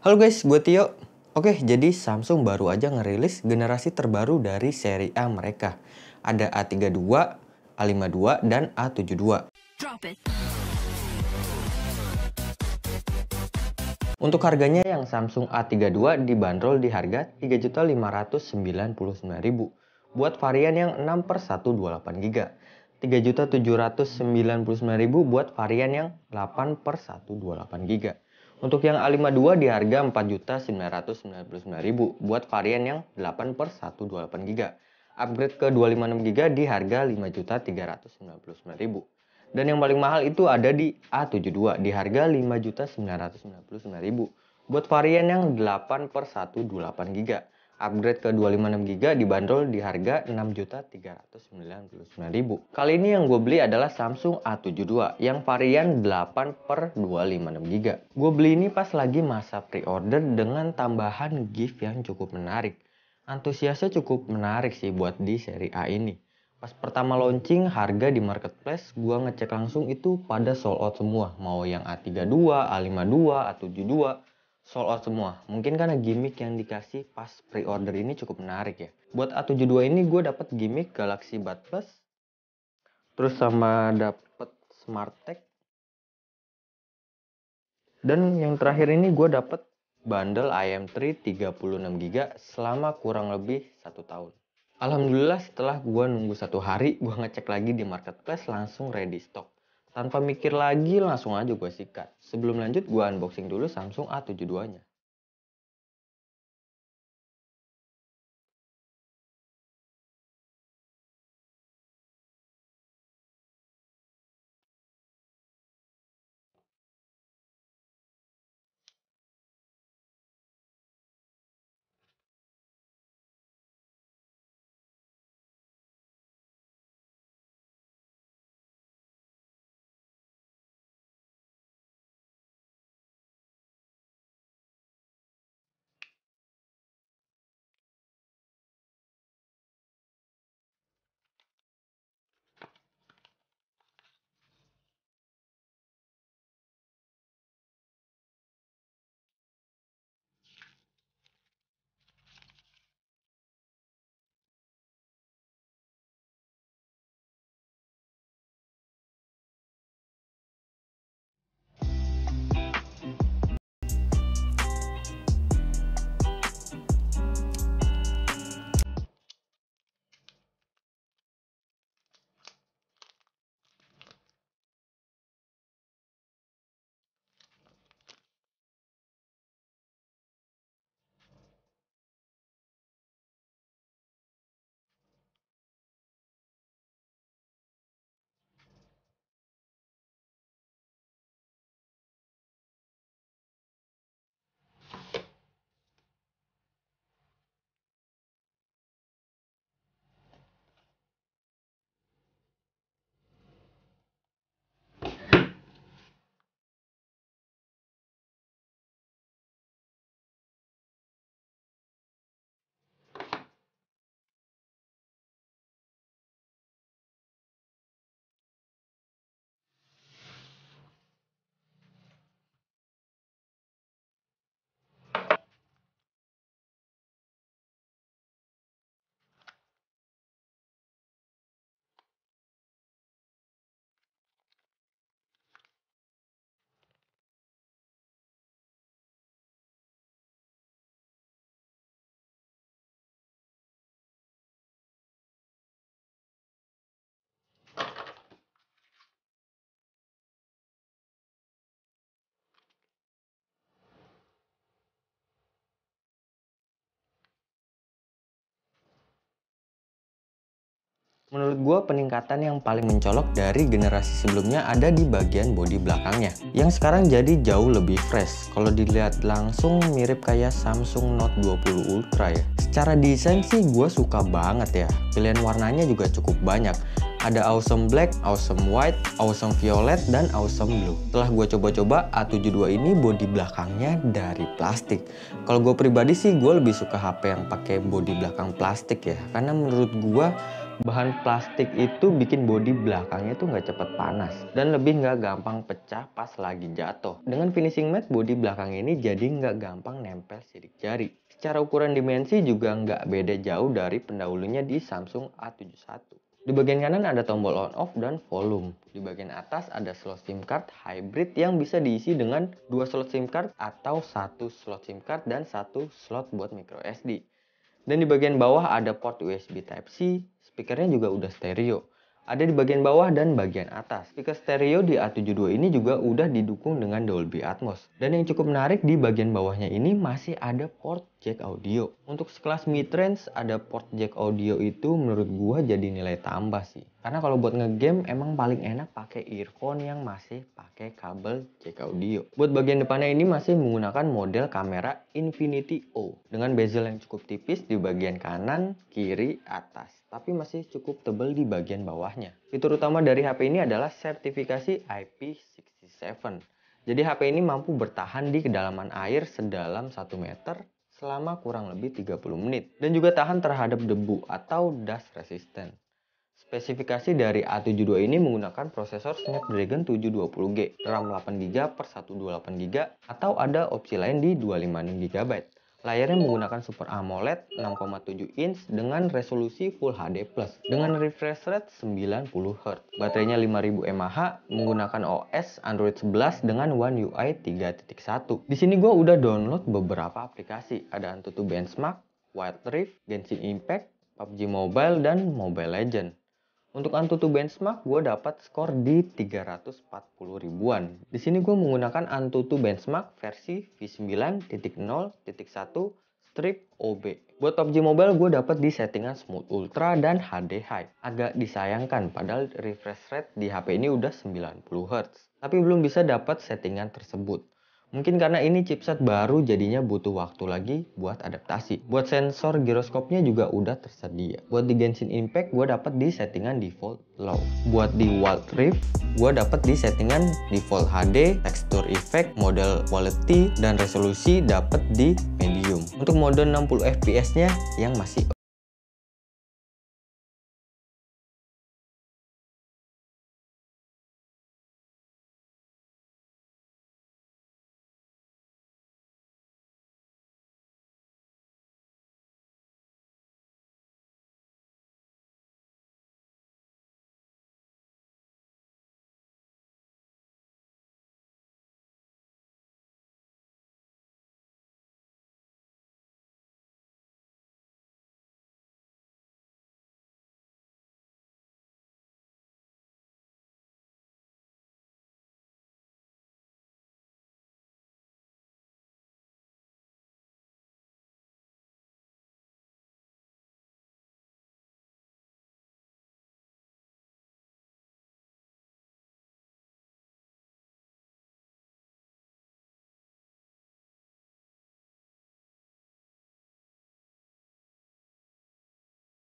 Halo guys, gue Tio. Oke, jadi Samsung baru aja ngerilis generasi terbaru dari seri A mereka. Ada A32, A52, dan A72. Drop it. Untuk harganya yang Samsung A32 dibanderol di harga 3.599.000 buat varian yang 6 per 128 GB. 3.799.000 buat varian yang 8 per 128 GB. Untuk yang A52 di harga 4.999.000 buat varian yang 8 128GB. Upgrade ke 256GB di harga 5.399.000. Dan yang paling mahal itu ada di A72 di harga 5.999.000 buat varian yang 8 128GB upgrade ke 256GB dibanderol di harga 6.399.000. Kali ini yang gue beli adalah Samsung A72 yang varian 8 per 256GB. Gue beli ini pas lagi masa pre-order dengan tambahan gift yang cukup menarik. Antusiasnya cukup menarik sih buat di seri A ini. Pas pertama launching harga di marketplace gue ngecek langsung itu pada sold out semua. Mau yang A32, A52, A72, sold out semua. Mungkin karena gimmick yang dikasih pas pre-order ini cukup menarik ya. Buat A72 ini gue dapet gimmick Galaxy Bud Plus. Terus sama dapet Smart Tag. Dan yang terakhir ini gue dapet bundle IM3 36GB selama kurang lebih satu tahun. Alhamdulillah setelah gue nunggu satu hari, gue ngecek lagi di marketplace langsung ready stock. Tanpa mikir lagi langsung aja gue sikat. Sebelum lanjut gue unboxing dulu Samsung A72 nya. Menurut gue peningkatan yang paling mencolok dari generasi sebelumnya ada di bagian bodi belakangnya yang sekarang jadi jauh lebih fresh. Kalau dilihat langsung mirip kayak Samsung Note 20 Ultra ya. Secara desain sih gue suka banget ya. Pilihan warnanya juga cukup banyak ada Awesome Black, Awesome White, Awesome Violet, dan Awesome Blue. Setelah gue coba-coba, A72 ini bodi belakangnya dari plastik. Kalau gue pribadi sih, gue lebih suka HP yang pakai bodi belakang plastik ya. Karena menurut gue, bahan plastik itu bikin bodi belakangnya tuh nggak cepet panas dan lebih nggak gampang pecah pas lagi jatuh. Dengan finishing matte, bodi belakang ini jadi nggak gampang nempel sidik jari. Secara ukuran dimensi juga nggak beda jauh dari pendahulunya di Samsung A71. Di bagian kanan ada tombol on off dan volume. Di bagian atas ada slot SIM card hybrid yang bisa diisi dengan dua slot SIM card atau satu slot SIM card dan satu slot buat micro SD. Dan di bagian bawah ada port USB Type C, Speakernya juga udah stereo. Ada di bagian bawah dan bagian atas. Speaker stereo di A72 ini juga udah didukung dengan Dolby Atmos. Dan yang cukup menarik di bagian bawahnya ini masih ada port jack audio. Untuk sekelas mid-range ada port jack audio itu menurut gua jadi nilai tambah sih. Karena kalau buat ngegame emang paling enak pakai earphone yang masih pakai kabel jack audio. Buat bagian depannya ini masih menggunakan model kamera Infinity O dengan bezel yang cukup tipis di bagian kanan, kiri, atas tapi masih cukup tebal di bagian bawahnya. Fitur utama dari HP ini adalah sertifikasi IP67. Jadi HP ini mampu bertahan di kedalaman air sedalam 1 meter selama kurang lebih 30 menit dan juga tahan terhadap debu atau dust resistant. Spesifikasi dari A72 ini menggunakan prosesor Snapdragon 720G, RAM 8GB per 128GB atau ada opsi lain di 256GB. Layarnya menggunakan Super AMOLED 6,7 inch dengan resolusi Full HD+, dengan refresh rate 90Hz. Baterainya 5000 mAh, menggunakan OS Android 11 dengan One UI 3.1. Di sini gue udah download beberapa aplikasi, ada Antutu Benchmark, Wild Rift, Genshin Impact, PUBG Mobile, dan Mobile Legends. Untuk Antutu Benchmark, gue dapat skor di 340 ribuan. Di sini gue menggunakan Antutu Benchmark versi V9.0.1 strip OB. Buat PUBG Mobile gue dapat di settingan Smooth Ultra dan HD High. Agak disayangkan padahal refresh rate di HP ini udah 90Hz. Tapi belum bisa dapat settingan tersebut. Mungkin karena ini chipset baru jadinya butuh waktu lagi buat adaptasi. Buat sensor giroskopnya juga udah tersedia. Buat di Genshin Impact gue dapat di settingan default low. Buat di Wild Rift gue dapat di settingan default HD, tekstur effect, model quality, dan resolusi dapat di medium. Untuk mode 60 fps nya yang masih